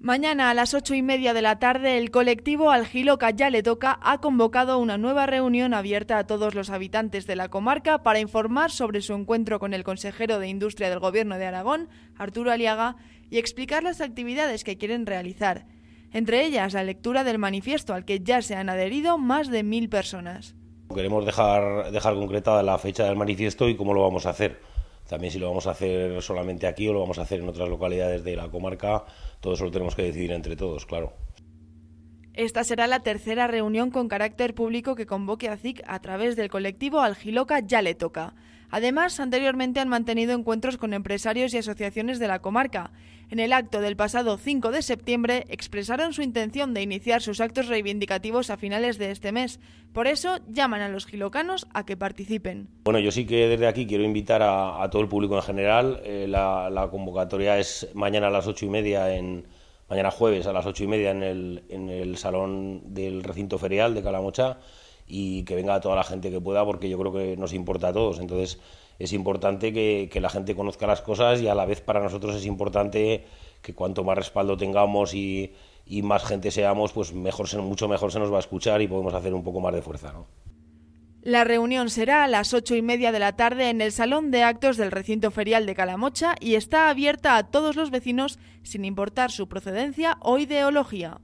Mañana a las ocho y media de la tarde, el colectivo Algiloca Ya Le Toca ha convocado una nueva reunión abierta a todos los habitantes de la comarca para informar sobre su encuentro con el consejero de Industria del Gobierno de Aragón, Arturo Aliaga, y explicar las actividades que quieren realizar, entre ellas la lectura del manifiesto al que ya se han adherido más de mil personas. Queremos dejar, dejar la fecha del manifiesto y cómo lo vamos a hacer también si lo vamos a hacer solamente aquí o lo vamos a hacer en otras localidades de la comarca, todo eso lo tenemos que decidir entre todos, claro. Esta será la tercera reunión con carácter público que convoque a CIC a través del colectivo Algiloca Ya le toca. Además, anteriormente han mantenido encuentros con empresarios y asociaciones de la comarca. En el acto del pasado 5 de septiembre expresaron su intención de iniciar sus actos reivindicativos a finales de este mes. Por eso llaman a los gilocanos a que participen. Bueno, yo sí que desde aquí quiero invitar a, todo el público en general. Eh, la, convocatoria es mañana a las ocho y media en mañana jueves a las ocho y media en el, en el salón del recinto ferial de Calamocha y que venga toda la gente que pueda, porque yo creo que nos importa a todos. Entonces es importante que, la gente conozca las cosas y a la vez para nosotros es importante que cuanto más respaldo tengamos y, más gente seamos, pues mejor, mucho mejor se nos va a escuchar y podemos hacer un poco más de fuerza. La reunión será a las ocho y media de la tarde en el Salón de Actos del Recinto Ferial de Calamocha y está abierta a todos los vecinos sin importar su procedencia o ideología.